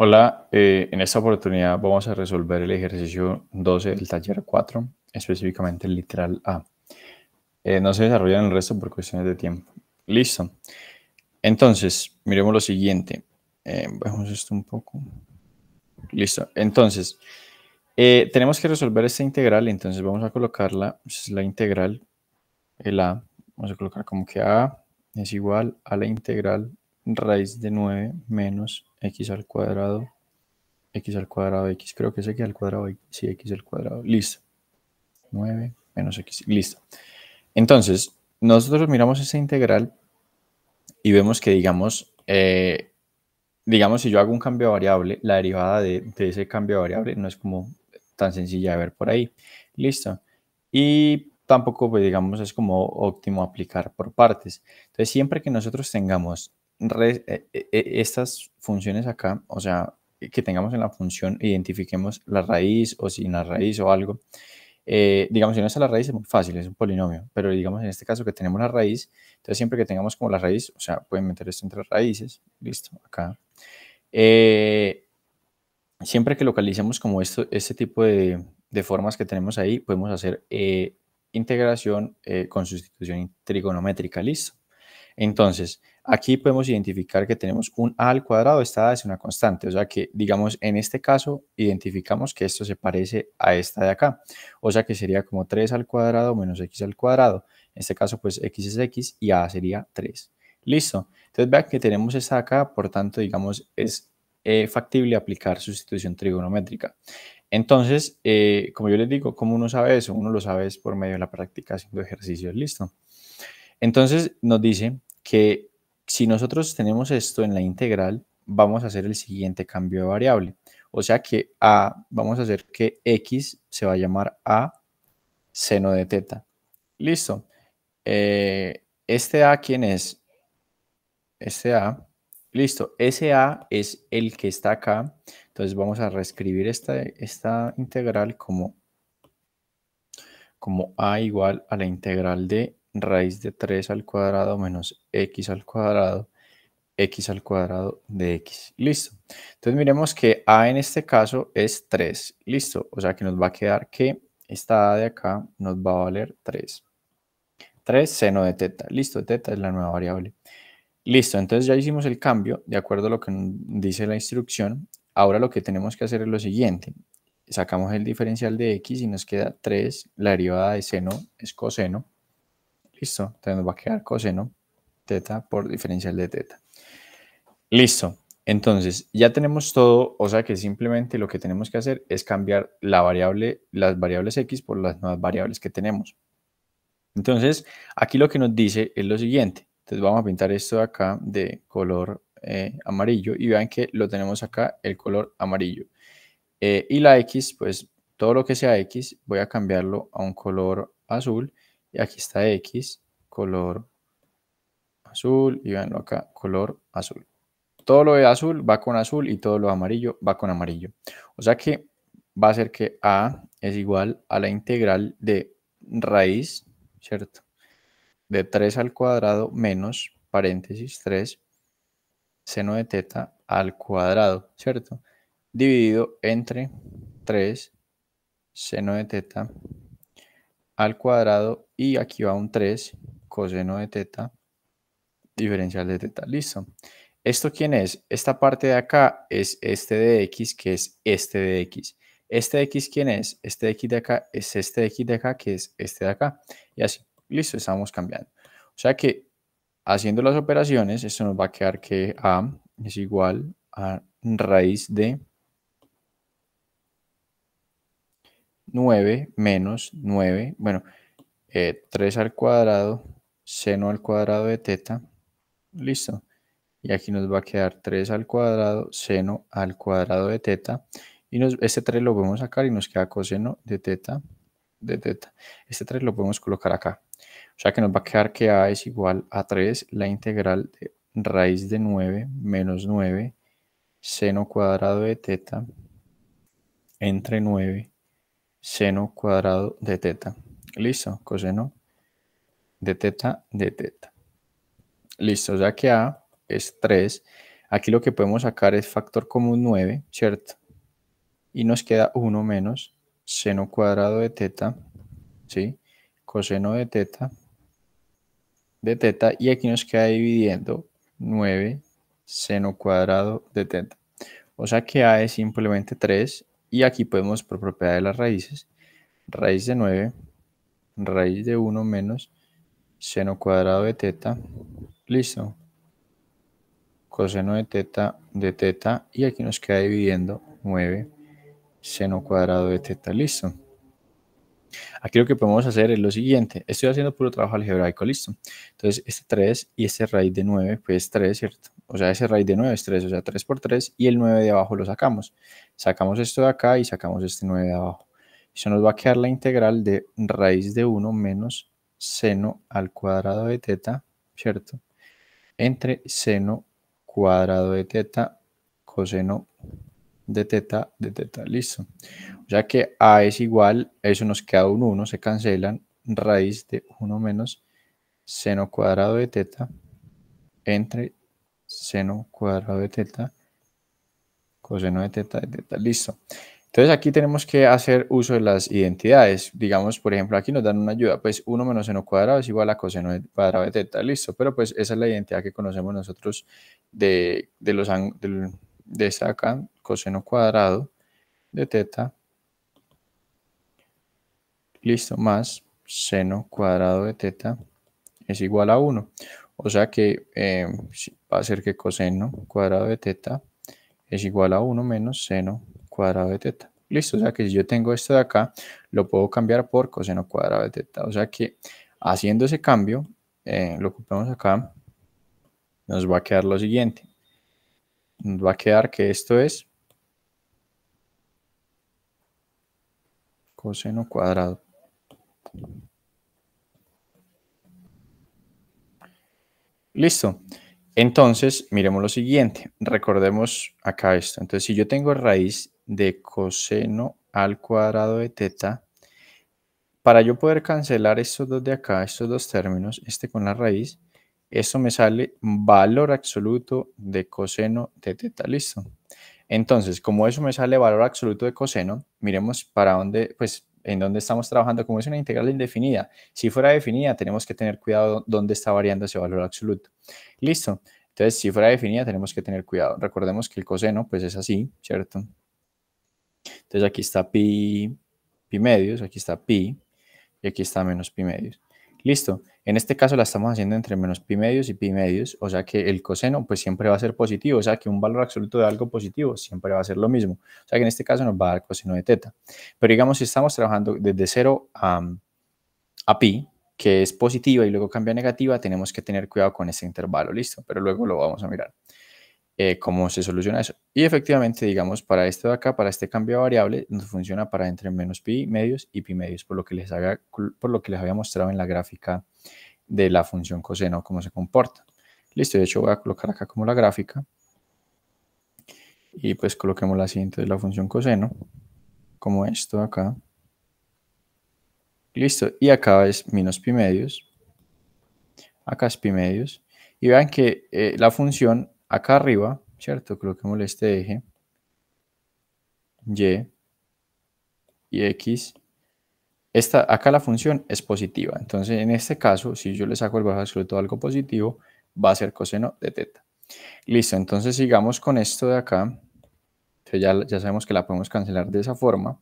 Hola, eh, en esta oportunidad vamos a resolver el ejercicio 12 del taller 4, específicamente el literal A. Eh, no se desarrollan el resto por cuestiones de tiempo. Listo. Entonces, miremos lo siguiente. Eh, esto un poco. Listo. Entonces, eh, tenemos que resolver esta integral, entonces vamos a colocarla, es la integral, el A, vamos a colocar como que A es igual a la integral raíz de 9 menos x al cuadrado, x al cuadrado, x, creo que es x al cuadrado, sí, x al cuadrado, listo. 9 menos x, listo. Entonces, nosotros miramos esa integral y vemos que, digamos, eh, digamos, si yo hago un cambio de variable, la derivada de, de, ese cambio de variable no es como tan sencilla de ver por ahí. Listo. Y tampoco, pues, digamos, es como óptimo aplicar por partes. Entonces, siempre que nosotros tengamos eh, eh, eh, estas funciones acá, o sea, que tengamos en la función, identifiquemos la raíz o sin la raíz o algo. digamos, si no está la raíz es muy fácil, es un polinomio, pero digamos en este caso que tenemos la raíz, entonces siempre que tengamos como la raíz, o sea, pueden meter esto entre raíces, listo, acá. siempre que localicemos como esto, este tipo de, formas que tenemos ahí, podemos hacer integración con sustitución trigonométrica, listo. Entonces, Aquí podemos identificar que tenemos un a al cuadrado, esta a es una constante, o sea que, digamos, en este caso, identificamos que esto se parece a esta de acá, o sea que sería como 3 al cuadrado menos x al cuadrado, en este caso, pues x es x y a sería 3. Listo, entonces vean que tenemos esta acá, por tanto, digamos, es eh, factible aplicar sustitución trigonométrica. Entonces, eh, como yo les digo, ¿cómo uno sabe eso? Uno lo sabe por medio de la práctica haciendo ejercicios, listo. Entonces nos dice que si nosotros tenemos esto en la integral, vamos a hacer el siguiente cambio de variable. O sea que a, vamos a hacer que x se va a llamar a seno de teta. Listo. Eh, este a, ¿quién es? Este a, listo. Ese a es el que está acá. Entonces vamos a reescribir esta, esta integral como, como a igual a la integral de raíz de 3 al cuadrado menos x al cuadrado, x al cuadrado de x. Listo. Entonces miremos que a en este caso es 3. Listo. O sea que nos va a quedar que esta a de acá nos va a valer 3. 3 seno de teta. Listo, teta es la nueva variable. Listo, entonces ya hicimos el cambio de acuerdo a lo que dice la instrucción. Ahora lo que tenemos que hacer es lo siguiente. Sacamos el diferencial de x y nos queda 3, la derivada de seno es coseno, Listo, entonces nos va a quedar coseno teta por diferencial de teta. Listo, entonces ya tenemos todo, o sea que simplemente lo que tenemos que hacer es cambiar la variable, las variables x por las nuevas variables que tenemos. Entonces, aquí lo que nos dice es lo siguiente. Entonces vamos a pintar esto de acá de color eh, amarillo y vean que lo tenemos acá el color amarillo. Eh, y la X, pues todo lo que sea X, voy a cambiarlo a un color azul y aquí está X, color azul, y veanlo acá, color azul. Todo lo de azul va con azul y todo lo de amarillo va con amarillo. O sea que va a ser que A es igual a la integral de raíz, ¿cierto? De 3 al cuadrado menos, paréntesis, 3, seno de teta al cuadrado, ¿cierto? Dividido entre 3 seno de teta al cuadrado y aquí va un 3, coseno de teta, diferencial de teta. Listo. ¿Esto quién es? Esta parte de acá es este de x, que es este de x. Este de x, ¿quién es? Este de x de acá es este de x de acá, que es este de acá. Y así. Listo, estamos cambiando. O sea que haciendo las operaciones, esto nos va a quedar que a es igual a raíz de 9 menos 9. Bueno, 3 eh, al cuadrado, seno al cuadrado de teta, listo. Y aquí nos va a quedar 3 al cuadrado, seno al cuadrado de teta. Y este 3 lo podemos sacar y nos queda coseno de teta, de teta. Este 3 lo podemos colocar acá. O sea que nos va a quedar que a es igual a 3 la integral de raíz de 9 menos 9 seno cuadrado de teta entre 9 seno cuadrado de teta. Listo, coseno de teta de teta. Listo, o sea que A es 3. Aquí lo que podemos sacar es factor común 9, ¿cierto? Y nos queda 1 menos seno cuadrado de teta, ¿sí? Coseno de teta de teta. Y aquí nos queda dividiendo 9 seno cuadrado de teta. O sea que A es simplemente 3. Y aquí podemos, por propiedad de las raíces, raíz de 9 raíz de 1 menos seno cuadrado de teta. Listo. Coseno de teta de teta. Y aquí nos queda dividiendo 9 seno cuadrado de teta. Listo. Aquí lo que podemos hacer es lo siguiente. Estoy haciendo puro trabajo algebraico, listo. Entonces, este 3 y este raíz de 9, pues 3, ¿cierto? O sea, ese raíz de 9 es 3, o sea, 3 por 3 y el 9 de abajo lo sacamos. Sacamos esto de acá y sacamos este 9 de abajo. Eso nos va a quedar la integral de raíz de 1 menos seno al cuadrado de teta, ¿cierto? Entre seno cuadrado de teta, coseno de teta, de teta, listo. O sea que A es igual, eso nos queda un 1, se cancelan, raíz de 1 menos seno cuadrado de teta, entre seno cuadrado de teta, coseno de teta, de teta, listo. Entonces aquí tenemos que hacer uso de las identidades. Digamos, por ejemplo, aquí nos dan una ayuda, pues 1 menos seno cuadrado es igual a coseno cuadrado de teta, listo. Pero pues esa es la identidad que conocemos nosotros de, de los de, esta acá, coseno cuadrado de teta, listo, más seno cuadrado de teta es igual a 1. O sea que eh, va a ser que coseno cuadrado de teta es igual a 1 menos seno cuadrado de teta. Listo, o sea que si yo tengo esto de acá, lo puedo cambiar por coseno cuadrado de teta. O sea que haciendo ese cambio, eh, lo ocupamos acá, nos va a quedar lo siguiente. Nos va a quedar que esto es coseno cuadrado. Listo. Entonces, miremos lo siguiente. Recordemos acá esto. Entonces, si yo tengo raíz de coseno al cuadrado de teta, para yo poder cancelar estos dos de acá, estos dos términos, este con la raíz, esto me sale valor absoluto de coseno de teta. Listo. Entonces, como eso me sale valor absoluto de coseno, miremos para dónde, pues en dónde estamos trabajando, como es una integral indefinida. Si fuera definida, tenemos que tener cuidado dónde está variando ese valor absoluto. Listo. Entonces, si fuera definida, tenemos que tener cuidado. Recordemos que el coseno, pues es así, ¿cierto? Entonces, aquí está pi, pi medios, aquí está pi, y aquí está menos pi medios. Listo. En este caso la estamos haciendo entre menos pi medios y pi medios, o sea que el coseno pues siempre va a ser positivo, o sea que un valor absoluto de algo positivo siempre va a ser lo mismo. O sea que en este caso nos va a dar coseno de teta. Pero digamos si estamos trabajando desde 0 a, pi, que es positiva y luego cambia negativa, tenemos que tener cuidado con ese intervalo, listo, pero luego lo vamos a mirar. Eh, cómo se soluciona eso. Y efectivamente, digamos, para esto de acá, para este cambio de variable, nos funciona para entre menos pi medios y pi medios, por lo que les, haga, por lo que les había mostrado en la gráfica de la función coseno, cómo se comporta. Listo, de hecho voy a colocar acá como la gráfica. Y pues coloquemos la siguiente de la función coseno, como esto acá. Listo, y acá es menos pi medios. Acá es pi medios. Y vean que eh, la función acá arriba, ¿cierto? Coloquemos este eje, y, y x, esta, acá la función es positiva. Entonces, en este caso, si yo le saco el valor absoluto a algo positivo, va a ser coseno de teta. Listo, entonces sigamos con esto de acá. ya, ya sabemos que la podemos cancelar de esa forma. O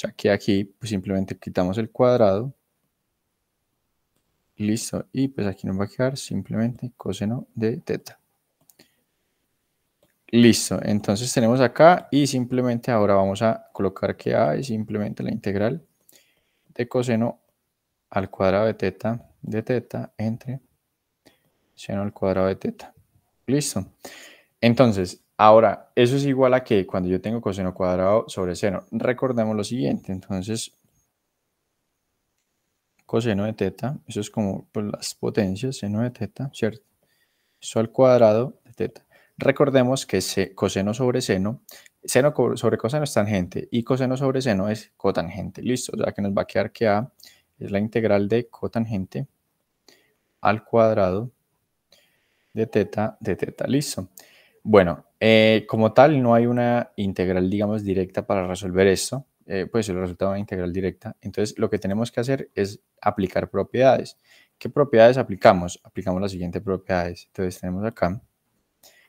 sea que aquí pues, simplemente quitamos el cuadrado. Listo, y pues aquí nos va a quedar simplemente coseno de teta. Listo, entonces tenemos acá y simplemente ahora vamos a colocar que A es simplemente la integral de coseno al cuadrado de teta de teta entre seno al cuadrado de teta. Listo. Entonces, ahora, eso es igual a que cuando yo tengo coseno cuadrado sobre seno. Recordemos lo siguiente, entonces, coseno de teta, eso es como pues, las potencias, seno de teta, ¿cierto? Eso al cuadrado de teta. Recordemos que se, coseno sobre seno seno sobre coseno es tangente y coseno sobre seno es cotangente. Listo, o sea que nos va a quedar que A es la integral de cotangente al cuadrado de teta de teta. Listo. Bueno, eh, como tal no hay una integral, digamos, directa para resolver esto. Eh, pues el resultado de una integral directa. Entonces lo que tenemos que hacer es aplicar propiedades. ¿Qué propiedades aplicamos? Aplicamos las siguientes propiedades. Entonces tenemos acá.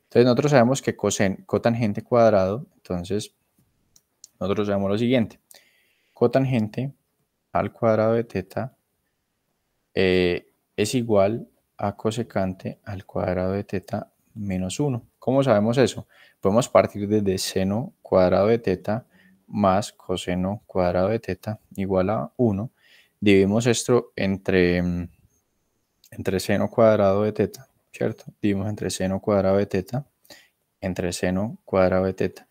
Entonces nosotros sabemos que cosen, cotangente cuadrado entonces, nosotros sabemos lo siguiente. Cotangente al cuadrado de teta eh, es igual a cosecante al cuadrado de teta menos 1. ¿Cómo sabemos eso? Podemos partir desde seno cuadrado de teta más coseno cuadrado de teta igual a 1. Dividimos esto entre, mm, entre seno cuadrado de teta, ¿cierto? Dividimos entre seno cuadrado de teta, entre seno cuadrado de teta.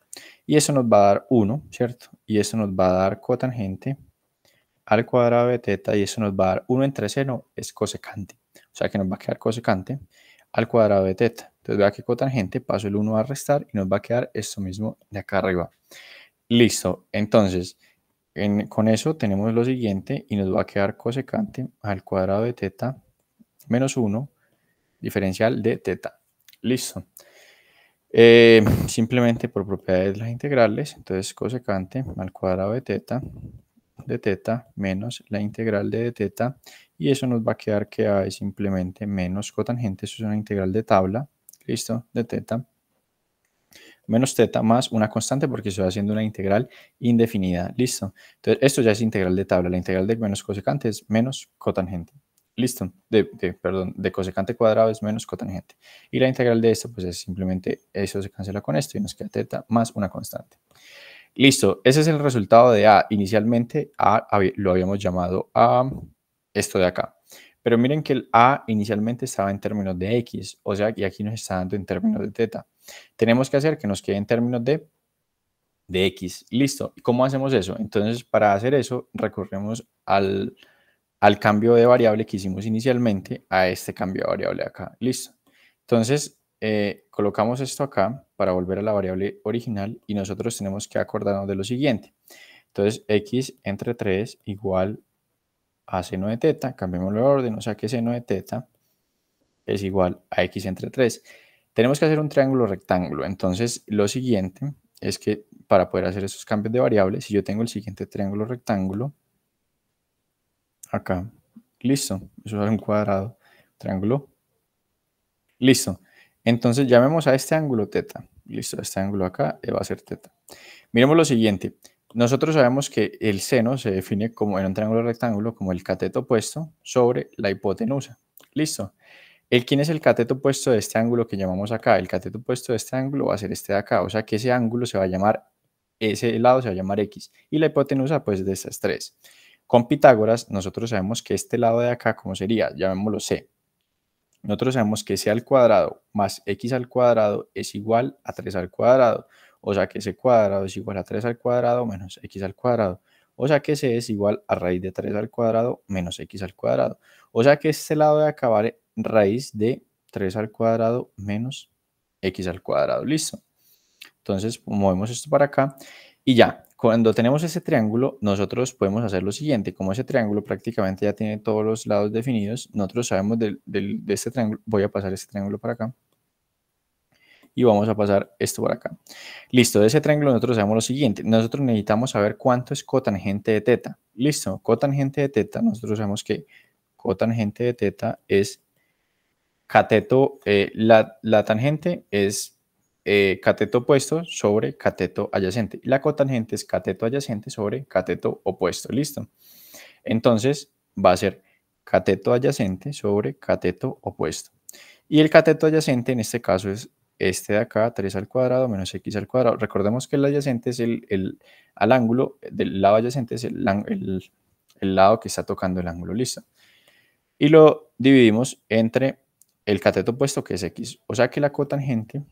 Y eso nos va a dar 1, ¿cierto? Y eso nos va a dar cotangente al cuadrado de teta y eso nos va a dar 1 entre seno es cosecante. O sea que nos va a quedar cosecante al cuadrado de teta. Entonces vea que cotangente paso el 1 a restar y nos va a quedar esto mismo de acá arriba. Listo. Entonces, con eso tenemos lo siguiente y nos va a quedar cosecante al cuadrado de teta menos 1 diferencial de teta. Listo. Eh, simplemente por propiedades de las integrales, entonces cosecante al cuadrado de teta de teta menos la integral de teta y eso nos va a quedar que a es simplemente menos cotangente, eso es una integral de tabla, listo, de teta menos teta más una constante porque va haciendo una integral indefinida, listo. Entonces esto ya es integral de tabla, la integral de menos cosecante es menos cotangente listo, de, perdón, de cosecante cuadrado es menos cotangente. Y la integral de esto, pues es simplemente eso se cancela con esto y nos queda teta más una constante. Listo, ese es el resultado de A. Inicialmente A lo habíamos llamado A, esto de acá. Pero miren que el A inicialmente estaba en términos de X, o sea, y aquí nos está dando en términos de teta. Tenemos que hacer que nos quede en términos de, de X. Listo, cómo hacemos eso? Entonces, para hacer eso, recurrimos al al cambio de variable que hicimos inicialmente a este cambio de variable acá. Listo. Entonces, eh, colocamos esto acá para volver a la variable original y nosotros tenemos que acordarnos de lo siguiente. Entonces, x entre 3 igual a seno de teta, cambiemos el orden, o sea que seno de teta es igual a x entre 3. Tenemos que hacer un triángulo rectángulo, entonces lo siguiente es que para poder hacer esos cambios de variables, si yo tengo el siguiente triángulo rectángulo, acá. Listo, eso es un cuadrado, triángulo. Listo. Entonces llamemos a este ángulo teta. Listo, este ángulo acá eh, va a ser teta. Miremos lo siguiente. Nosotros sabemos que el seno se define como en un triángulo rectángulo como el cateto opuesto sobre la hipotenusa. Listo. El, ¿Quién es el cateto opuesto de este ángulo que llamamos acá? El cateto opuesto de este ángulo va a ser este de acá. O sea que ese ángulo se va a llamar, ese lado se va a llamar X. Y la hipotenusa pues de esas tres. Con Pitágoras, nosotros sabemos que este lado de acá, ¿cómo sería? Llamémoslo C. Nosotros sabemos que C al cuadrado más X al cuadrado es igual a 3 al cuadrado. O sea que C cuadrado es igual a 3 al cuadrado menos X al cuadrado. O sea que C es igual a raíz de 3 al cuadrado menos X al cuadrado. O sea que este lado de acá vale raíz de 3 al cuadrado menos X al cuadrado. Listo. Entonces movemos esto para acá y ya. Cuando tenemos ese triángulo, nosotros podemos hacer lo siguiente. Como ese triángulo prácticamente ya tiene todos los lados definidos, nosotros sabemos de, este triángulo, voy a pasar este triángulo para acá y vamos a pasar esto por acá. Listo, de ese triángulo nosotros sabemos lo siguiente. Nosotros necesitamos saber cuánto es cotangente de teta. Listo, cotangente de teta, nosotros sabemos que cotangente de teta es cateto, eh, la, la tangente es eh, cateto opuesto sobre cateto adyacente. la cotangente es cateto adyacente sobre cateto opuesto. Listo. Entonces va a ser cateto adyacente sobre cateto opuesto. Y el cateto adyacente en este caso es este de acá, 3 al cuadrado menos x al cuadrado. Recordemos que el adyacente es el, al ángulo, del lado adyacente es el, el, el, lado que está tocando el ángulo, listo. Y lo dividimos entre el cateto opuesto que es x. O sea que la cotangente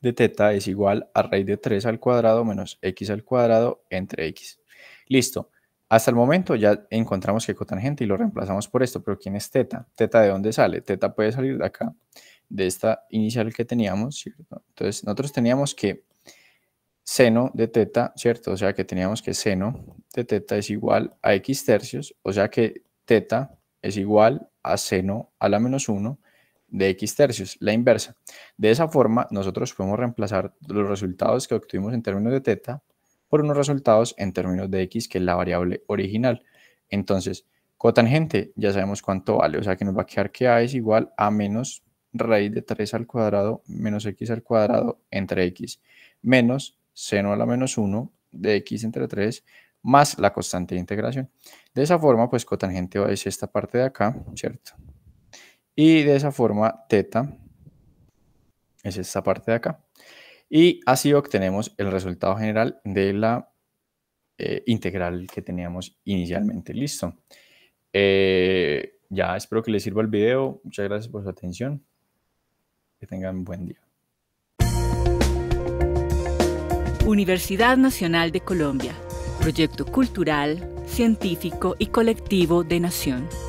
de teta es igual a raíz de 3 al cuadrado menos x al cuadrado entre x. Listo. Hasta el momento ya encontramos que cotangente y lo reemplazamos por esto, pero ¿quién es teta? ¿Teta de dónde sale? Teta puede salir de acá, de esta inicial que teníamos, ¿cierto? Entonces nosotros teníamos que seno de teta, ¿cierto? O sea que teníamos que seno de teta es igual a x tercios, o sea que teta es igual a seno a la menos 1 de X tercios, la inversa. De esa forma, nosotros podemos reemplazar los resultados que obtuvimos en términos de teta por unos resultados en términos de X, que es la variable original. Entonces, cotangente, ya sabemos cuánto vale, o sea que nos va a quedar que A es igual a menos raíz de 3 al cuadrado menos X al cuadrado entre X, menos seno a la menos 1 de X entre 3 más la constante de integración. De esa forma, pues cotangente es esta parte de acá, ¿cierto? Y de esa forma, teta es esta parte de acá. Y así obtenemos el resultado general de la eh, integral que teníamos inicialmente. Listo. Eh, ya espero que les sirva el video. Muchas gracias por su atención. Que tengan un buen día. Universidad Nacional de Colombia. Proyecto cultural, científico y colectivo de Nación.